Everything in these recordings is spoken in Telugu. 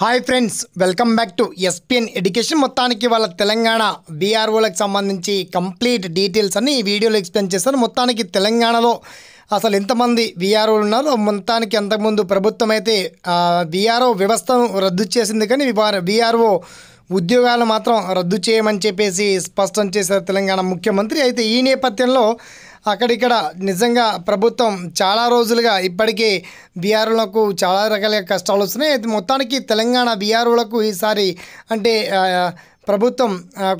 hi friends welcome back to SPN education మొత్తానికి వాళ్ళ తెలంగాణ బీఆర్ఓలకు సంబంధించి కంప్లీట్ డీటెయిల్స్ అన్ని ఈ వీడియోలో ఎక్స్ప్లెయిన్ చేస్తారు మొత్తానికి తెలంగాణలో అసలు ఎంతమంది బీఆర్ఓలు ఉన్నారో మొత్తానికి అంతకుముందు ప్రభుత్వం అయితే విఆర్ఓ వ్యవస్థను రద్దు చేసింది కానీ బీఆర్ఓ ఉద్యోగాలు మాత్రం రద్దు చేయమని చెప్పేసి స్పష్టం చేశారు తెలంగాణ ముఖ్యమంత్రి అయితే ఈ నేపథ్యంలో అక్కడిక్కడ నిజంగా ప్రభుత్వం చాలా రోజులుగా ఇప్పటికే బీఆర్ఓలకు చాలా రకాల కష్టాలు వస్తున్నాయి మొత్తానికి తెలంగాణ బీఆర్ఓలకు ఈసారి అంటే ప్రభుత్వం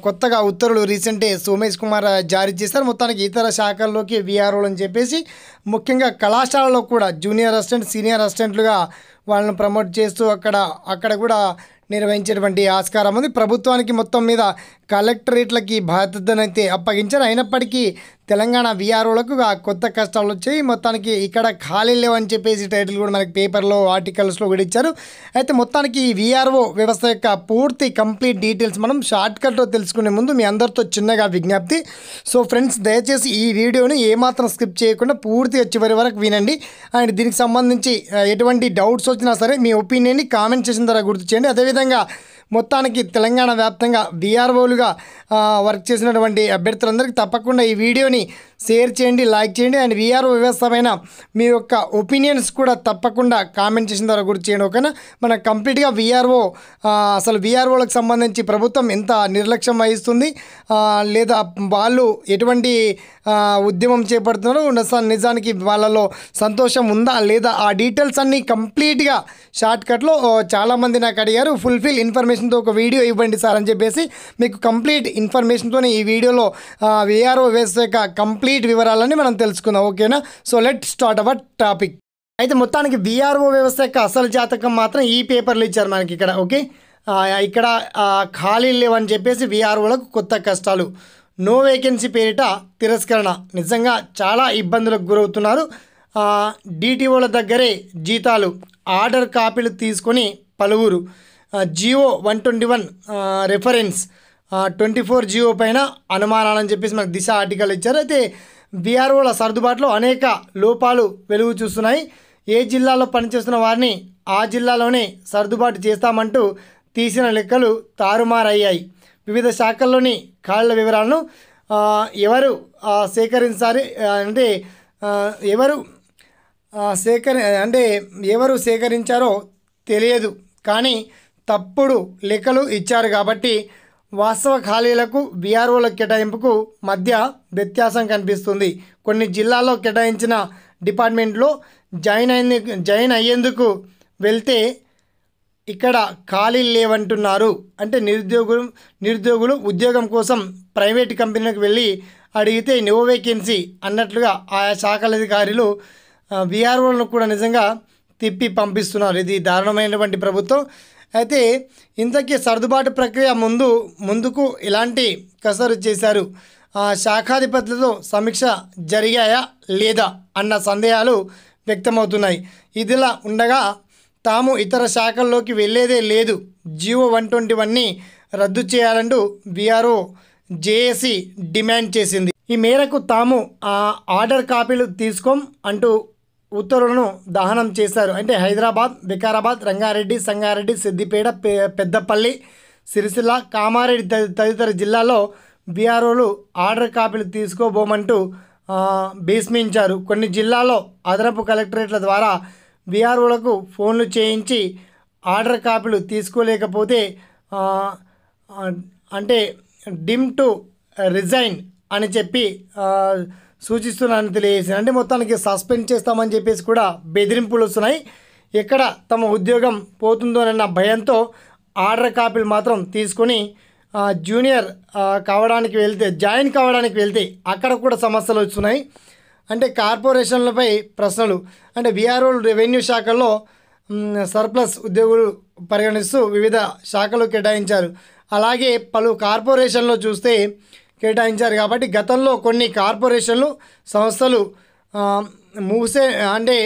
కొత్తగా ఉత్తర్వులు రీసెంటే సోమేష్ కుమార్ జారీ చేశారు మొత్తానికి ఇతర శాఖల్లోకి బీఆర్ఓలు అని చెప్పేసి ముఖ్యంగా కళాశాలలో కూడా జూనియర్ అసిస్టెంట్ సీనియర్ అసిస్టెంట్లుగా వాళ్ళని ప్రమోట్ చేస్తూ అక్కడ అక్కడ కూడా నిర్వహించేటువంటి ఆస్కారం ఉంది ప్రభుత్వానికి మొత్తం మీద కలెక్టరేట్లకి అయితే అప్పగించారు అయినప్పటికీ తెలంగాణ విఆర్ఓలకు కొత్త కష్టాలు వచ్చాయి మొత్తానికి ఇక్కడ ఖాళీ లేవని చెప్పేసి టైటిల్ కూడా మనకి పేపర్లో ఆర్టికల్స్లో కూడా ఇచ్చారు అయితే మొత్తానికి ఈ విఆర్ఓ వ్యవస్థ యొక్క పూర్తి కంప్లీట్ డీటెయిల్స్ మనం షార్ట్కట్లో తెలుసుకునే ముందు మీ అందరితో చిన్నగా విజ్ఞప్తి సో ఫ్రెండ్స్ దయచేసి ఈ వీడియోని ఏమాత్రం స్కిప్ చేయకుండా పూర్తిగా చివరి వరకు వినండి అండ్ దీనికి సంబంధించి ఎటువంటి డౌట్స్ వచ్చినా సరే మీ ఒపీనియన్ని కామెంట్ చేసిన ద్వారా గుర్తు చేయండి అదేవిధంగా మొత్తానికి తెలంగాణ వ్యాప్తంగా విఆర్ఓలుగా వర్క్ చేసినటువంటి అభ్యర్థులందరికీ తప్పకుండా ఈ వీడియోని షేర్ చేయండి లైక్ చేయండి అండ్ వీఆర్ వ్యవస్థమైన మీ యొక్క ఒపీనియన్స్ కూడా తప్పకుండా కామెంట్ చేసిన ద్వారా గుర్తు చేయండి ఓకేనా మన కంప్లీట్గా వీఆర్ఓ అసలు వీఆర్ఓలకు సంబంధించి ప్రభుత్వం ఎంత నిర్లక్ష్యం వహిస్తుంది లేదా వాళ్ళు ఎటువంటి ఉద్యమం చేపడుతున్నారు నిజానికి వాళ్ళలో సంతోషం ఉందా లేదా ఆ డీటెయిల్స్ అన్నీ కంప్లీట్గా షార్ట్కట్లో చాలామంది నాకు అడిగారు ఫుల్ఫిల్ ఇన్ఫర్మేషన్తో ఒక వీడియో ఇవ్వండి సార్ అని చెప్పేసి మీకు కంప్లీట్ ఇన్ఫర్మేషన్తోనే ఈ వీడియోలో వీఆర్ఓ వ్యవస్థ యొక్క కంప్లీట్ కంప్లీట్ వివరాలని మనం తెలుసుకుందాం ఓకేనా so let start our topic అయితే మొత్తానికి విఆర్ఓ వ్యవస్థ యొక్క అసలు జాతకం మాత్రం ఈ పేపర్లు ఇచ్చారు మనకి ఇక్కడ ఓకే ఇక్కడ ఖాళీలు లేవని చెప్పేసి విఆర్ఓలకు కొత్త కష్టాలు నో వేకెన్సీ పేరిట తిరస్కరణ నిజంగా చాలా ఇబ్బందులకు గురవుతున్నారు డిటిఓల దగ్గరే జీతాలు ఆర్డర్ కాపీలు తీసుకొని పలువురు GO one twenty one reference twenty four GO పైన అనుమానాలని చెప్పేసి మనకు దిశ ఆర్టికల్ ఇచ్చారు అయితే బీఆర్ఓల సర్దుబాటులో అనేక లోపాలు వెలుగు చూస్తున్నాయి ఏ జిల్లాలో పనిచేస్తున్న వారిని ఆ జిల్లాలోనే సర్దుబాటు చేస్తామంటూ తీసిన లెక్కలు తారుమారయ్యాయి వివిధ శాఖల్లోని కాళ్ళ వివరాలను ఎవరు సేకరించాలి అంటే ఎవరు సేకరి అంటే ఎవరు సేకరించారో తెలియదు కానీ తప్పుడు లెక్కలు ఇచ్చారు కాబట్టి వాస్తవ ఖాళీలకు బీఆర్ఓల కేటాయింపుకు మధ్య వ్యత్యాసం కనిపిస్తుంది కొన్ని జిల్లాల్లో కేటాయించిన డిపార్ట్మెంట్లో జాయిన్ అయింది జాయిన్ అయ్యేందుకు వెళ్తే ఇక్కడ ఖాళీలు లేవంటున్నారు అంటే నిరుద్యోగులు నిరుద్యోగులు ఉద్యోగం కోసం ప్రైవేట్ కంపెనీలకు వెళ్ళి అడిగితే నో వేకెన్సీ అన్నట్లుగా ఆయా శాఖల అధికారులు బీఆర్ఓలను కూడా నిజంగా తిప్పి పంపిస్తున్నారు ఇది దారుణమైనటువంటి ప్రభుత్వం అయితే ఇంతకీ సర్దుబాటు ప్రక్రియ ముందు ముందుకు ఇలాంటి కసరు చేశారు శాఖాధిపతులతో సమీక్ష జరిగాయా లేదా అన్న సందేహాలు వ్యక్తమవుతున్నాయి ఇదిలా ఉండగా తాము ఇతర శాఖల్లోకి వెళ్ళేదే లేదు జియో వన్ ట్వంటీ వన్ని రద్దు చేయాలంటూ బీఆర్ఓ జేఏసీ డిమాండ్ చేసింది ఈ మేరకు తాము ఆ ఆర్డర్ కాపీలు తీసుకోం అంటూ ఉత్తర్వులను దహనం చేశారు అంటే హైదరాబాద్ వికారాబాద్ రంగారెడ్డి సంగారెడ్డి సిద్దిపేట పెద్దపల్లి సిరిసిల్ల కామారెడ్డి తదితర జిల్లాల్లో బీఆర్ఓలు ఆర్డర్ కాపీలు తీసుకోబోమంటూ భీష్మించారు కొన్ని జిల్లాల్లో అదనపు కలెక్టరేట్ల ద్వారా బీఆర్ఓలకు ఫోన్లు చేయించి ఆర్డర్ కాపీలు తీసుకోలేకపోతే అంటే డిమ్ టు రిజైన్ అని చెప్పి సూచిస్తున్నారని తెలియజేసింది అంటే మొత్తానికి సస్పెండ్ చేస్తామని చెప్పేసి కూడా బెదిరింపులు వస్తున్నాయి ఎక్కడ తమ ఉద్యోగం పోతుందోనన్న భయంతో ఆర్డర్ కాపీలు మాత్రం తీసుకొని జూనియర్ కావడానికి వెళ్తే జాయిన్ కావడానికి వెళ్తే అక్కడ కూడా సమస్యలు వస్తున్నాయి అంటే కార్పొరేషన్లపై ప్రశ్నలు అంటే విఆర్ఓల్ రెవెన్యూ శాఖల్లో సర్ప్లస్ ఉద్యోగులు పరిగణిస్తూ వివిధ శాఖలు కేటాయించారు అలాగే పలు కార్పొరేషన్లో చూస్తే కేటాయించారు కాబట్టి గతంలో కొన్ని కార్పొరేషన్లు సంస్థలు మూసే అంటే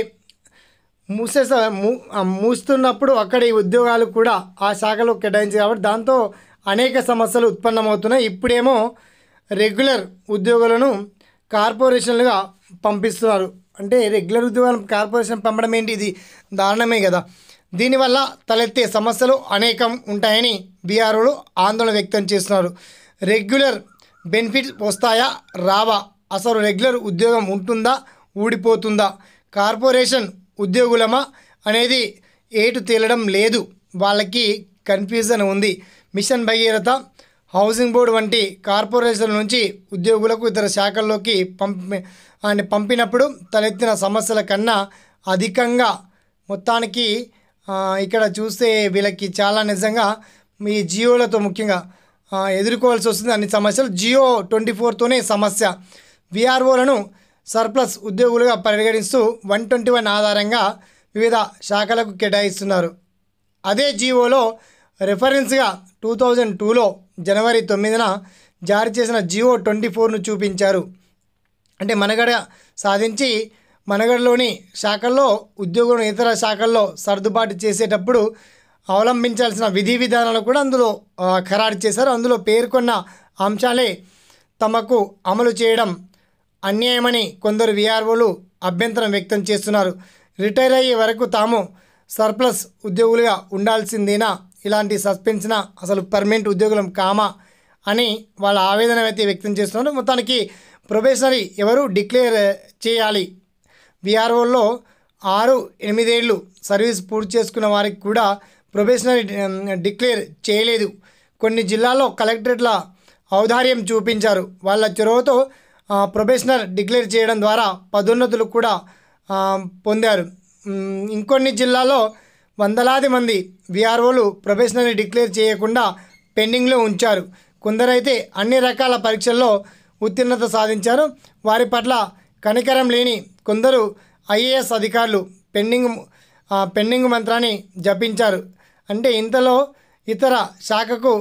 మూసే మూస్తున్నప్పుడు అక్కడి ఉద్యోగాలు కూడా ఆ శాఖలో కేటాయించారు కాబట్టి దాంతో అనేక సమస్యలు ఉత్పన్నమవుతున్నాయి ఇప్పుడేమో రెగ్యులర్ ఉద్యోగులను కార్పొరేషన్లుగా పంపిస్తున్నారు అంటే రెగ్యులర్ ఉద్యోగాలను కార్పొరేషన్ పంపడం ఏంటి ఇది దారుణమే కదా దీనివల్ల తలెత్తే సమస్యలు అనేకం ఉంటాయని బీఆర్ఓలు ఆందోళన వ్యక్తం చేస్తున్నారు రెగ్యులర్ బెనిఫిట్స్ వస్తాయా రావా అసలు రెగ్యులర్ ఉద్యోగం ఉంటుందా ఊడిపోతుందా కార్పొరేషన్ ఉద్యోగులమా అనేది ఏటు తేలడం లేదు వాళ్ళకి కన్ఫ్యూజన్ ఉంది మిషన్ భగీరథ హౌసింగ్ బోర్డు వంటి కార్పొరేషన్ల నుంచి ఉద్యోగులకు ఇతర శాఖల్లోకి పంపి ఆయన పంపినప్పుడు తలెత్తిన సమస్యల కన్నా అధికంగా మొత్తానికి ఇక్కడ చూస్తే వీళ్ళకి చాలా నిజంగా మీ జియోలతో ముఖ్యంగా ఎదుర్కోవాల్సి వస్తుంది అన్ని సమస్యలు జియో ట్వంటీ ఫోర్తోనే సమస్య విఆర్ఓలను సర్ప్లస్ ఉద్యోగులుగా పరిగణిస్తూ వన్ ట్వంటీ వన్ ఆధారంగా వివిధ శాఖలకు కేటాయిస్తున్నారు అదే జియోలో రిఫరెన్స్గా టూ థౌజండ్ టూలో జనవరి తొమ్మిదిన జారీ చేసిన జియో ట్వంటీ ఫోర్ను చూపించారు అంటే మనగడ సాధించి మనగడలోని శాఖల్లో ఉద్యోగులను ఇతర శాఖల్లో సర్దుబాటు చేసేటప్పుడు అవలంబించాల్సిన విధి విధానాలు కూడా అందులో ఖరారు చేశారు అందులో పేర్కొన్న అంశాలే తమకు అమలు చేయడం అన్యాయమని కొందరు విఆర్ఓలు అభ్యంతరం వ్యక్తం చేస్తున్నారు రిటైర్ అయ్యే వరకు తాము సర్ప్లస్ ఉద్యోగులుగా ఉండాల్సిందేనా ఇలాంటి సస్పెన్షన్ అసలు పర్మనెంట్ ఉద్యోగులం కామా అని వాళ్ళ ఆవేదన అయితే వ్యక్తం చేస్తున్నారు మొత్తానికి ప్రొబేషనరీ ఎవరు డిక్లేర్ చేయాలి విఆర్ఓల్లో ఆరు ఎనిమిదేళ్ళు సర్వీస్ పూర్తి చేసుకున్న వారికి కూడా ప్రొబేషనరీ డిక్లేర్ చేయలేదు కొన్ని జిల్లాల్లో కలెక్టరేట్ల ఔదార్యం చూపించారు వాళ్ళ చొరవతో ప్రొఫెషనల్ డిక్లేర్ చేయడం ద్వారా పదోన్నతులు కూడా పొందారు ఇంకొన్ని జిల్లాల్లో వందలాది మంది విఆర్ఓలు ప్రొఫెషనల్ని డిక్లేర్ చేయకుండా పెండింగ్లో ఉంచారు కొందరైతే అన్ని రకాల పరీక్షల్లో ఉత్తీర్ణత సాధించారు వారి పట్ల కనికరం లేని కొందరు ఐఏఎస్ అధికారులు పెండింగ్ పెండింగ్ మంత్రాన్ని జపించారు అంటే ఇంతలో ఇతర శాఖకు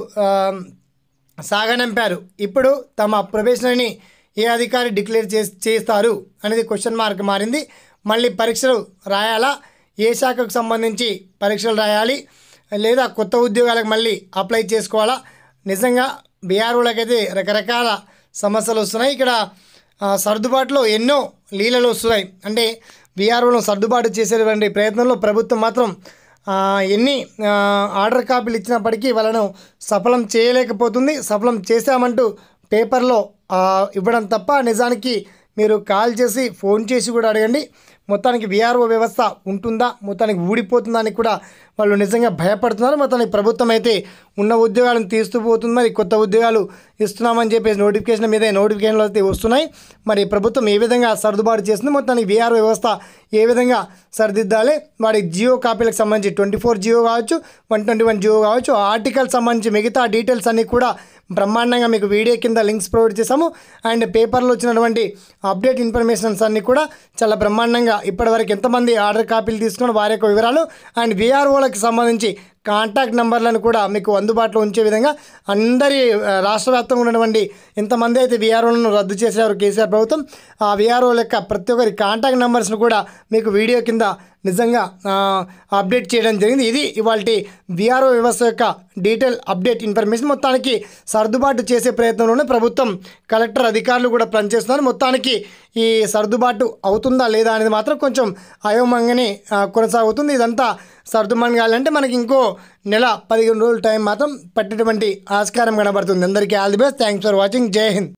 సాగనంపారు ఇప్పుడు తమ ప్రొఫెషనల్ని ఏ అధికారి డిక్లేర్ చేస్తారు అనేది క్వశ్చన్ మార్క్ మారింది మళ్ళీ పరీక్షలు రాయాలా ఏ శాఖకు సంబంధించి పరీక్షలు రాయాలి లేదా కొత్త ఉద్యోగాలకు మళ్ళీ అప్లై చేసుకోవాలా నిజంగా బీఆర్ఓలకైతే రకరకాల సమస్యలు వస్తున్నాయి ఇక్కడ సర్దుబాటులో ఎన్నో లీలలు వస్తున్నాయి అంటే బీఆర్ఓలను సర్దుబాటు చేసేటువంటి ప్రయత్నంలో ప్రభుత్వం మాత్రం ఎన్ని ఆర్డర్ కాపీలు ఇచ్చినప్పటికీ వాళ్ళను సఫలం చేయలేకపోతుంది సఫలం చేశామంటూ పేపర్లో ఇవ్వడం తప్ప నిజానికి మీరు కాల్ చేసి ఫోన్ చేసి కూడా అడగండి మొత్తానికి విఆర్ఓ వ్యవస్థ ఉంటుందా మొత్తానికి ఊడిపోతుందని కూడా వాళ్ళు నిజంగా భయపడుతున్నారు మొత్తానికి ప్రభుత్వం అయితే ఉన్న ఉద్యోగాలను తీస్తూ పోతుంది మరి కొత్త ఉద్యోగాలు ఇస్తున్నామని చెప్పేసి నోటిఫికేషన్ మీద నోటిఫికేషన్లు అయితే వస్తున్నాయి మరి ప్రభుత్వం ఏ విధంగా సర్దుబాటు చేస్తుంది మొత్తానికి విఆర్ఓ వ్యవస్థ ఏ విధంగా సరిదిద్దాలి వాడి జియో కాపీలకు సంబంధించి ట్వంటీ ఫోర్ జియో కావచ్చు వన్ ట్వంటీ వన్ జియో కావచ్చు ఆర్టికల్ సంబంధించి మిగతా డీటెయిల్స్ అన్నీ కూడా బ్రహ్మాండంగా మీకు వీడియో కింద లింక్స్ ప్రొవైడ్ చేశాము అండ్ పేపర్లో వచ్చినటువంటి అప్డేట్ ఇన్ఫర్మేషన్స్ అన్నీ కూడా చాలా బ్రహ్మాండంగా ఇప్పటివరకు ఎంతమంది ఆర్డర్ కాపీలు తీసుకున్న వారి యొక్క వివరాలు అండ్ విఆర్ఓలకు సంబంధించి కాంటాక్ట్ నెంబర్లను కూడా మీకు అందుబాటులో ఉంచే విధంగా అందరి రాష్ట్ర వ్యాప్తంగా ఉన్నటువంటి ఎంతమంది అయితే విఆర్ఓలను రద్దు చేసేవారు కేసీఆర్ ప్రభుత్వం ఆ విఆర్ఓ యొక్క ప్రతి ఒక్కరి కాంటాక్ట్ నెంబర్స్ను కూడా మీకు వీడియో కింద నిజంగా అప్డేట్ చేయడం జరిగింది ఇది ఇవాళ బీఆర్ఓ వ్యవస్థ యొక్క డీటెయిల్ అప్డేట్ ఇన్ఫర్మేషన్ మొత్తానికి సర్దుబాటు చేసే ప్రయత్నంలోనే ప్రభుత్వం కలెక్టర్ అధికారులు కూడా పనిచేస్తున్నారు మొత్తానికి ఈ సర్దుబాటు అవుతుందా లేదా అనేది మాత్రం కొంచెం అయోమంగానే కొనసాగుతుంది ఇదంతా సర్దుమని కావాలంటే మనకి ఇంకో నెల పదిహేను రోజుల టైం మాత్రం పట్టేటువంటి ఆస్కారం కనబడుతుంది అందరికీ all the best thanks for watching జై హింద్